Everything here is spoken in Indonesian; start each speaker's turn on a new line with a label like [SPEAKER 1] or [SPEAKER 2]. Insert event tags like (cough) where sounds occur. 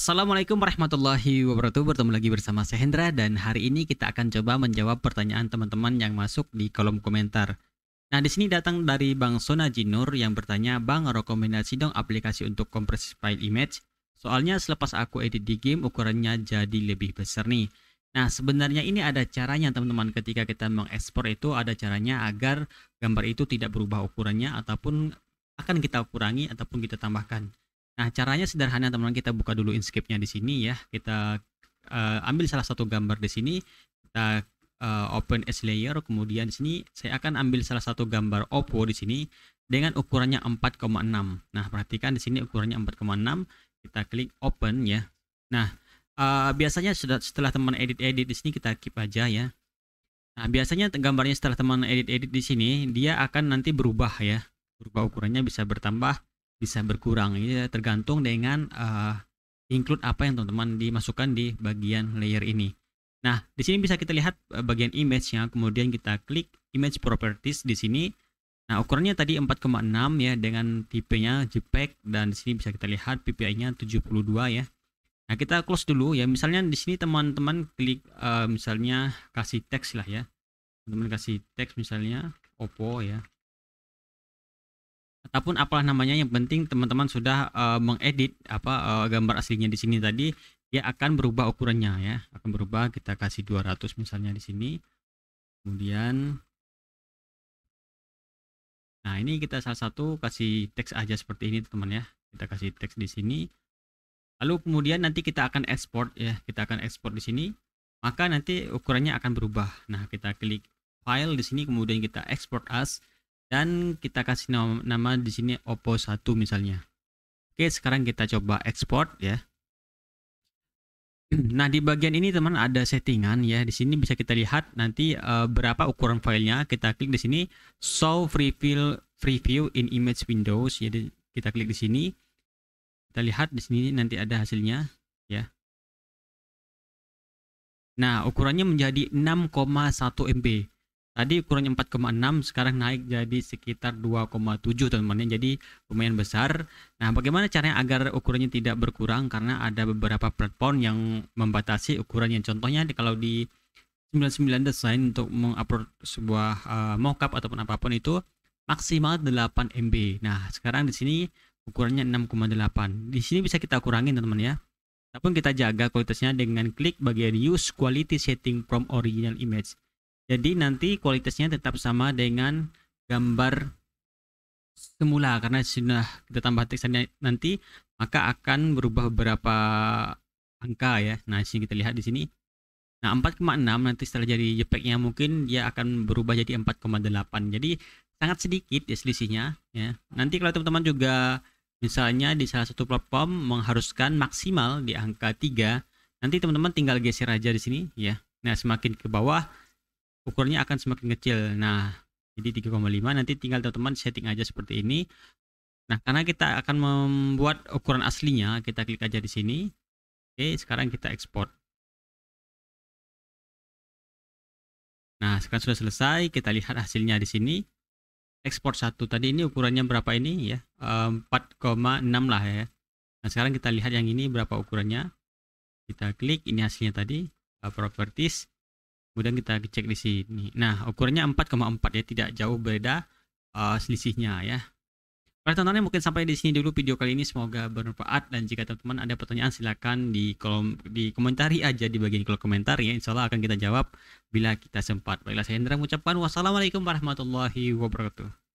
[SPEAKER 1] Assalamualaikum warahmatullahi wabarakatuh Bertemu lagi bersama saya Hendra Dan hari ini kita akan coba menjawab pertanyaan teman-teman yang masuk di kolom komentar Nah di sini datang dari Bang Sona Jinur yang bertanya Bang rekomendasi dong aplikasi untuk kompresi file image Soalnya selepas aku edit di game ukurannya jadi lebih besar nih Nah sebenarnya ini ada caranya teman-teman ketika kita mengekspor itu ada caranya agar gambar itu tidak berubah ukurannya ataupun akan kita kurangi ataupun kita tambahkan Nah, caranya sederhana teman-teman, kita buka dulu Inscape-nya di sini ya. Kita uh, ambil salah satu gambar di sini, kita uh, open as layer, kemudian di sini saya akan ambil salah satu gambar Oppo di sini dengan ukurannya 4,6. Nah, perhatikan di sini ukurannya 4,6, kita klik open ya. Nah, uh, biasanya setelah teman edit-edit di sini kita keep aja ya. Nah, biasanya gambarnya setelah teman edit-edit di sini, dia akan nanti berubah ya. Berubah ukurannya bisa bertambah bisa berkurang ini iya, tergantung dengan uh, include apa yang teman-teman dimasukkan di bagian layer ini nah di sini bisa kita lihat eh, bagian image nya kemudian kita klik image properties di sini nah ukurannya tadi 4,6 ya dengan tipenya JPEG dan di sini bisa kita lihat PPI nya 72 ya Nah, kita close dulu ya. Misalnya di sini teman-teman klik uh, misalnya kasih teks lah ya. Teman-teman kasih teks misalnya Oppo ya ataupun apalah namanya yang penting teman-teman sudah uh, mengedit apa uh, gambar aslinya di sini tadi dia akan berubah ukurannya ya akan berubah kita kasih 200 misalnya di sini kemudian nah ini kita salah satu kasih teks aja seperti ini teman ya kita kasih teks di sini lalu kemudian nanti kita akan ekspor ya kita akan ekspor di sini maka nanti ukurannya akan berubah nah kita klik file di sini kemudian kita export as dan kita kasih nama, nama di sini Oppo 1 misalnya. Oke, sekarang kita coba export ya. (clears throat) Nah, di bagian ini teman ada settingan ya. Di sini bisa kita lihat nanti uh, berapa ukuran filenya. Kita klik di sini show free free view in image windows. Jadi kita klik di sini. Kita lihat di sini nanti ada hasilnya ya. Nah, ukurannya menjadi 6,1 MB tadi ukurannya 4,6 sekarang naik jadi sekitar 2,7 teman-teman jadi lumayan besar nah bagaimana caranya agar ukurannya tidak berkurang karena ada beberapa platform yang membatasi ukurannya contohnya kalau di 99 desain untuk mengupload sebuah uh, mockup ataupun apapun itu maksimal 8 MB nah sekarang di sini ukurannya 6,8 di sini bisa kita kurangin teman-teman ya ataupun kita jaga kualitasnya dengan klik bagian use quality setting from original image jadi nanti kualitasnya tetap sama dengan gambar semula karena sudah kita tambah teksnya nanti maka akan berubah beberapa angka ya. Nah, sini kita lihat di sini. Nah, 4,6 nanti setelah jadi jepeknya mungkin dia akan berubah jadi 4,8. Jadi sangat sedikit ya selisihnya ya. Nanti kalau teman-teman juga misalnya di salah satu platform mengharuskan maksimal di angka 3, nanti teman-teman tinggal geser aja di sini ya. Nah, semakin ke bawah ukurnya akan semakin kecil nah jadi 3,5 nanti tinggal teman-teman setting aja seperti ini nah karena kita akan membuat ukuran aslinya kita klik aja di sini oke sekarang kita ekspor nah sekarang sudah selesai kita lihat hasilnya di sini ekspor satu tadi ini ukurannya berapa ini ya 4,6 eh, lah ya nah sekarang kita lihat yang ini berapa ukurannya kita klik ini hasilnya tadi eh, properties kemudian kita cek di sini nah ukurannya 4,4 ya tidak jauh beda uh, selisihnya ya Oke nah, teman-teman mungkin sampai di sini dulu video kali ini semoga bermanfaat dan jika teman-teman ada pertanyaan silahkan di kolom di komentari aja di bagian kolom komentar ya insya Allah akan kita jawab bila kita sempat. Baiklah saya Hendra mengucapkan wassalamualaikum warahmatullahi wabarakatuh.